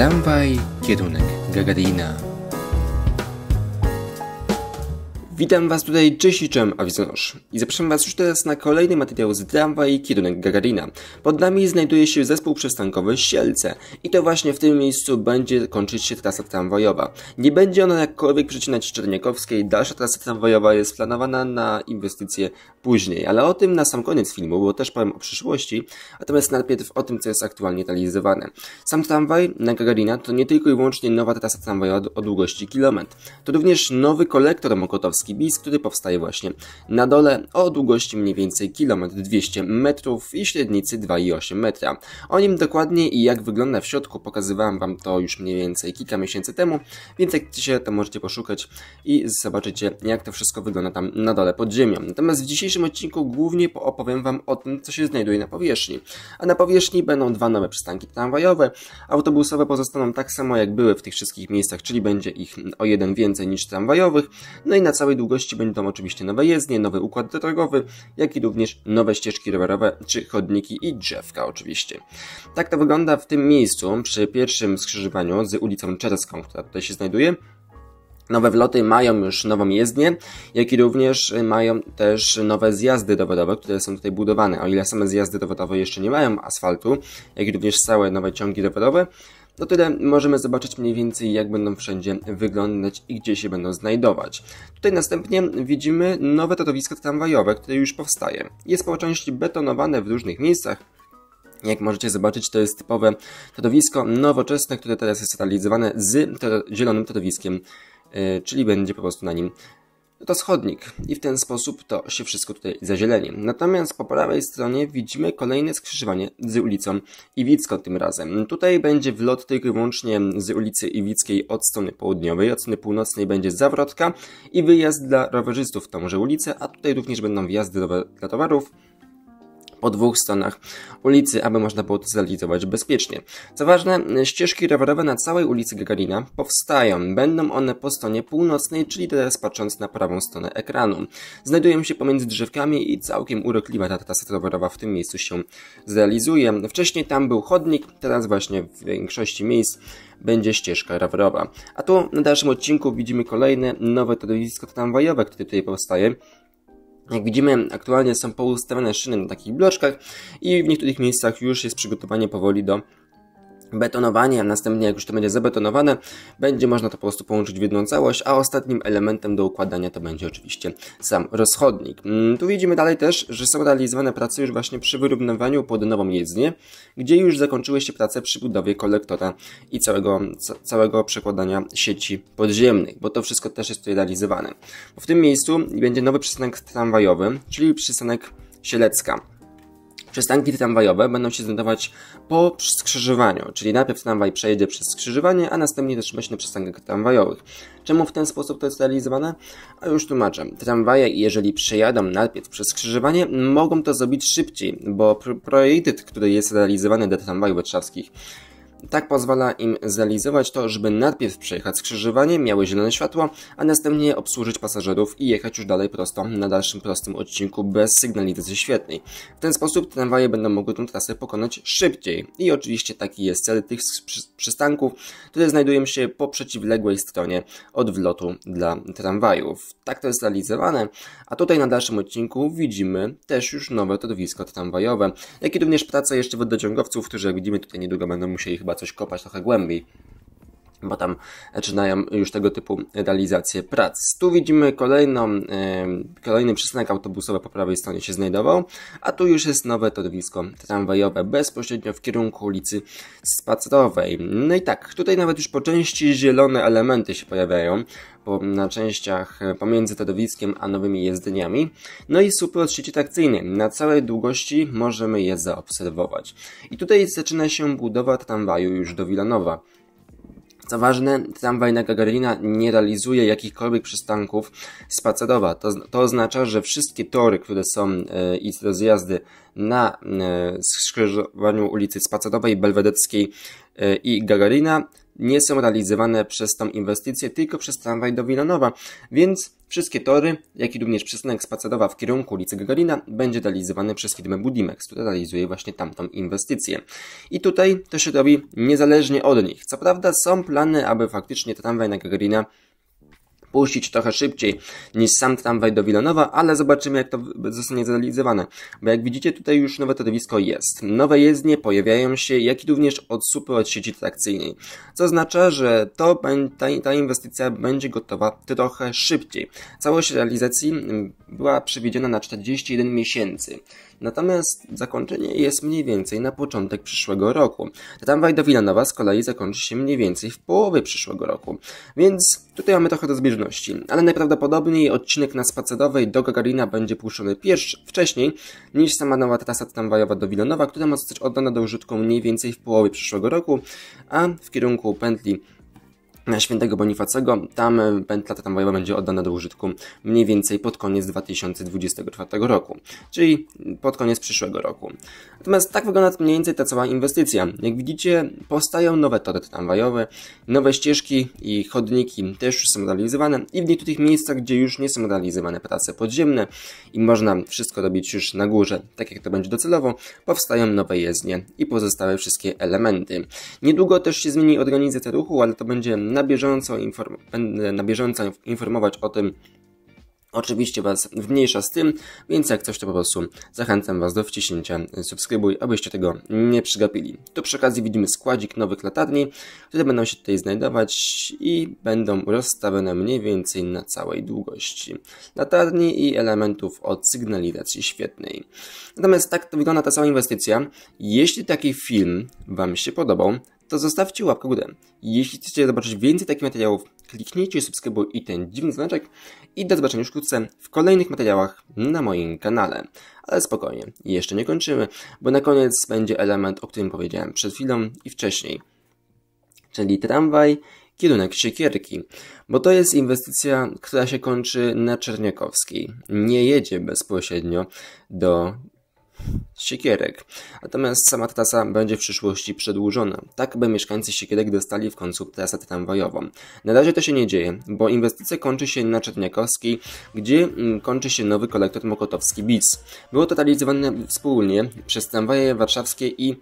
Tramwaj, kierunek Gagarina. Witam Was tutaj, Czysiczem Awizonosz i zapraszam Was już teraz na kolejny materiał z tramwaj kierunek Gagarina. Pod nami znajduje się zespół przystankowy Sielce i to właśnie w tym miejscu będzie kończyć się trasa tramwajowa. Nie będzie ona jakkolwiek przecinać Czerniakowskiej, dalsza trasa tramwajowa jest planowana na inwestycje później. Ale o tym na sam koniec filmu, bo też powiem o przyszłości, natomiast najpierw o tym, co jest aktualnie realizowane. Sam tramwaj na Gagarina to nie tylko i wyłącznie nowa trasa tramwaju o długości kilometr. To również nowy kolektor mokotowski bis, który powstaje właśnie na dole o długości mniej więcej kilometr 200 metrów i średnicy 2,8 metra. O nim dokładnie i jak wygląda w środku pokazywałem Wam to już mniej więcej kilka miesięcy temu, więc jak chcecie to możecie poszukać i zobaczycie jak to wszystko wygląda tam na dole pod ziemią. Natomiast w dzisiejszym dzisiejszym odcinku głównie opowiem Wam o tym, co się znajduje na powierzchni. A na powierzchni będą dwa nowe przystanki tramwajowe, autobusowe pozostaną tak samo jak były w tych wszystkich miejscach, czyli będzie ich o jeden więcej niż tramwajowych, no i na całej długości będą oczywiście nowe jezdnie, nowy układ drogowy, jak i również nowe ścieżki rowerowe, czy chodniki i drzewka oczywiście. Tak to wygląda w tym miejscu, przy pierwszym skrzyżowaniu z ulicą Czerską, która tutaj się znajduje, Nowe wloty mają już nową jezdnię, jak i również mają też nowe zjazdy dowodowe, które są tutaj budowane. O ile same zjazdy dowodowe jeszcze nie mają asfaltu, jak i również całe nowe ciągi dowodowe, no tyle możemy zobaczyć mniej więcej jak będą wszędzie wyglądać i gdzie się będą znajdować. Tutaj następnie widzimy nowe tatowisko tramwajowe, które już powstaje. Jest po części betonowane w różnych miejscach, jak możecie zobaczyć, to jest typowe tatowisko nowoczesne, które teraz jest realizowane z zielonym tatowiskiem Y, czyli będzie po prostu na nim to schodnik i w ten sposób to się wszystko tutaj zazieleni. Natomiast po prawej stronie widzimy kolejne skrzyżowanie z ulicą Iwicką tym razem. Tutaj będzie wlot tylko i wyłącznie z ulicy Iwickiej od strony południowej, od strony północnej będzie zawrotka i wyjazd dla rowerzystów w tąże ulicę, a tutaj również będą wjazdy dla towarów, po dwóch stronach ulicy, aby można było to zrealizować bezpiecznie. Co ważne, ścieżki rowerowe na całej ulicy Gagarina powstają. Będą one po stronie północnej, czyli teraz patrząc na prawą stronę ekranu. Znajdują się pomiędzy drzewkami i całkiem urokliwa ta trasa rowerowa w tym miejscu się zrealizuje. Wcześniej tam był chodnik, teraz właśnie w większości miejsc będzie ścieżka rowerowa. A tu na dalszym odcinku widzimy kolejne nowe torowisko tramwajowe, które tutaj powstaje. Jak widzimy, aktualnie są poustawione szyny na takich bloczkach i w niektórych miejscach już jest przygotowanie powoli do betonowaniem, następnie jak już to będzie zabetonowane, będzie można to po prostu połączyć w jedną całość, a ostatnim elementem do układania to będzie oczywiście sam rozchodnik. Mm, tu widzimy dalej też, że są realizowane prace już właśnie przy wyrównywaniu pod nową jezdnię, gdzie już zakończyły się prace przy budowie kolektora i całego, całego przekładania sieci podziemnych, bo to wszystko też jest tutaj realizowane. Bo w tym miejscu będzie nowy przystanek tramwajowy, czyli przystanek Sielecka. Przystanki tramwajowe będą się znajdować po skrzyżowaniu, czyli najpierw tramwaj przejedzie przez skrzyżowanie, a następnie zatrzyma się na przystankach tramwajowych. Czemu w ten sposób to jest realizowane? A już tłumaczę. Tramwaje, jeżeli przejadą najpierw przez skrzyżowanie, mogą to zrobić szybciej, bo projekt, który jest realizowany dla tramwajów warszawskich, tak pozwala im zrealizować to, żeby najpierw przejechać skrzyżowanie, miały zielone światło, a następnie obsłużyć pasażerów i jechać już dalej prosto na dalszym prostym odcinku bez sygnalizacji świetnej. W ten sposób tramwaje będą mogły tę trasę pokonać szybciej. I oczywiście taki jest cel tych przystanków, które znajdują się po przeciwległej stronie od wlotu dla tramwajów. Tak to jest zrealizowane, a tutaj na dalszym odcinku widzimy też już nowe torowisko tramwajowe, jak i również prace jeszcze wodociągowców, którzy jak widzimy tutaj niedługo będą musieli chyba trzeba coś kopać trochę głębiej bo tam zaczynają już tego typu realizacje prac. Tu widzimy kolejną, e, kolejny przystanek autobusowy po prawej stronie się znajdował, a tu już jest nowe torowisko tramwajowe bezpośrednio w kierunku ulicy Spacerowej. No i tak, tutaj nawet już po części zielone elementy się pojawiają, bo na częściach e, pomiędzy torowiskiem a nowymi jezdniami. No i słupy od sieci trakcyjnej. Na całej długości możemy je zaobserwować. I tutaj zaczyna się budowa tramwaju już do Wilanowa. Co ważne, tramwaj na Gagarina nie realizuje jakichkolwiek przystanków spacerowa. To, to oznacza, że wszystkie tory, które są e, i rozjazdy na e, skrzyżowaniu ulicy Spacerowej i Belwedeckiej E, i Gagarina nie są realizowane przez tą inwestycję, tylko przez tramwaj do Wilanowa, więc wszystkie tory, jak i również przystanek spacerowa w kierunku ulicy Gagarina będzie realizowany przez firmę Budimex, która realizuje właśnie tamtą inwestycję. I tutaj to się robi niezależnie od nich. Co prawda są plany, aby faktycznie tramwaj na Gagarina puścić trochę szybciej niż sam tramwaj do Wilanowa, ale zobaczymy jak to zostanie zrealizowane. Bo jak widzicie tutaj już nowe torowisko jest. Nowe jezdnie pojawiają się, jak i również odsupy od sieci trakcyjnej. Co oznacza, że to, ta, ta inwestycja będzie gotowa trochę szybciej. Całość realizacji mm, była przewidziana na 41 miesięcy. Natomiast zakończenie jest mniej więcej na początek przyszłego roku. Tramwaj do Wilanowa z kolei zakończy się mniej więcej w połowie przyszłego roku. Więc tutaj mamy trochę rozbieżności, ale najprawdopodobniej odcinek na spacerowej do Gagarina będzie puszczony pierwszy, wcześniej niż sama nowa trasa tramwajowa do Wilanowa, która ma zostać oddana do użytku mniej więcej w połowie przyszłego roku, a w kierunku pętli świętego Bonifacego. Tam e, pętla ta tramwajowa będzie oddana do użytku mniej więcej pod koniec 2024 roku, czyli pod koniec przyszłego roku. Natomiast tak wygląda mniej więcej ta cała inwestycja. Jak widzicie, powstają nowe tory tramwajowe, nowe ścieżki i chodniki też już są realizowane i w niektórych miejscach, gdzie już nie są realizowane prace podziemne i można wszystko robić już na górze, tak jak to będzie docelowo, powstają nowe jezdnie i pozostałe wszystkie elementy. Niedługo też się zmieni organizacja ruchu, ale to będzie na na bieżąco, inform- będę na bieżąco informować o tym, Oczywiście Was wmniejsza z tym, więc jak coś to po prostu zachęcam Was do wciśnięcia subskrybuj, abyście tego nie przegapili. Tu przy okazji widzimy składzik nowych latarni, które będą się tutaj znajdować i będą rozstawione mniej więcej na całej długości latarni i elementów od sygnalizacji świetnej. Natomiast tak to wygląda ta cała inwestycja. Jeśli taki film Wam się podobał, to zostawcie łapkę w górę. Jeśli chcecie zobaczyć więcej takich materiałów, kliknijcie subskrybuj i ten dziwny znaczek i do zobaczenia już wkrótce w kolejnych materiałach na moim kanale. Ale spokojnie, jeszcze nie kończymy, bo na koniec będzie element, o którym powiedziałem przed chwilą i wcześniej. Czyli tramwaj kierunek siekierki, bo to jest inwestycja, która się kończy na Czerniakowskiej. Nie jedzie bezpośrednio do Siekierek. Natomiast sama trasa będzie w przyszłości przedłużona, tak by mieszkańcy Siekierek dostali w końcu trasę tramwajową. Na razie to się nie dzieje, bo inwestycja kończy się na Czerniakowskiej, gdzie mm, kończy się nowy kolektor mokotowski BIC. Było to realizowane wspólnie przez tramwaje warszawskie i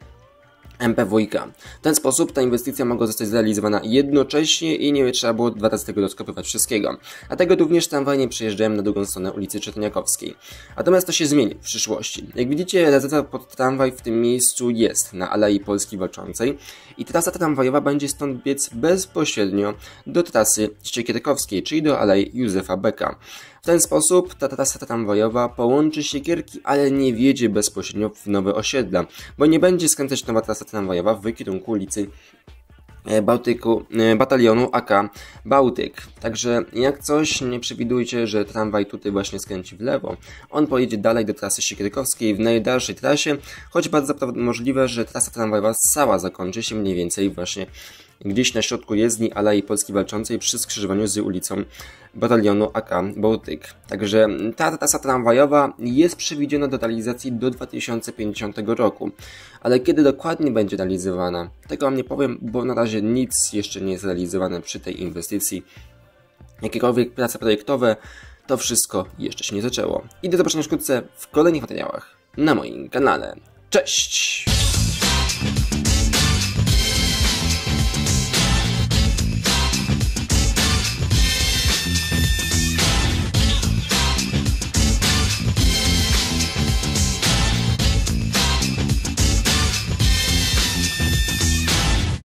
MPWiKa. W ten sposób ta inwestycja mogła zostać zrealizowana jednocześnie i nie trzeba było dwa razy tego doskopywać wszystkiego. Dlatego również nie przejeżdżałem na drugą stronę ulicy Czerniakowskiej. Natomiast to się zmieni w przyszłości. Jak widzicie, rezerwa pod tramwaj w tym miejscu jest na Alei Polski Walczącej i trasa tramwajowa będzie stąd biec bezpośrednio do trasy Ściekierkowskiej, czyli do Alei Józefa Beka. W ten sposób ta trasa tramwajowa połączy Siekierki, ale nie wjedzie bezpośrednio w nowe osiedla, bo nie będzie skręcać nowa trasa tramwajowa w kierunku ulicy e, Bałtyku, e, batalionu AK Bałtyk. Także jak coś, nie przewidujcie, że tramwaj tutaj właśnie skręci w lewo. On pojedzie dalej do trasy Siekierkowskiej w najdalszej trasie, choć bardzo możliwe, że trasa tramwajowa cała zakończy się mniej więcej właśnie gdzieś na środku jezdni Alei Polski Walczącej przy skrzyżowaniu z ulicą batalionu AK Bałtyk. Także ta trasa tramwajowa jest przewidziana do realizacji do 2050 roku, ale kiedy dokładnie będzie realizowana, tego Wam nie powiem, bo na razie nic jeszcze nie jest realizowane przy tej inwestycji. Jakiekolwiek prace projektowe, to wszystko jeszcze się nie zaczęło. I do zobaczenia wkrótce w kolejnych materiałach na moim kanale. Cześć!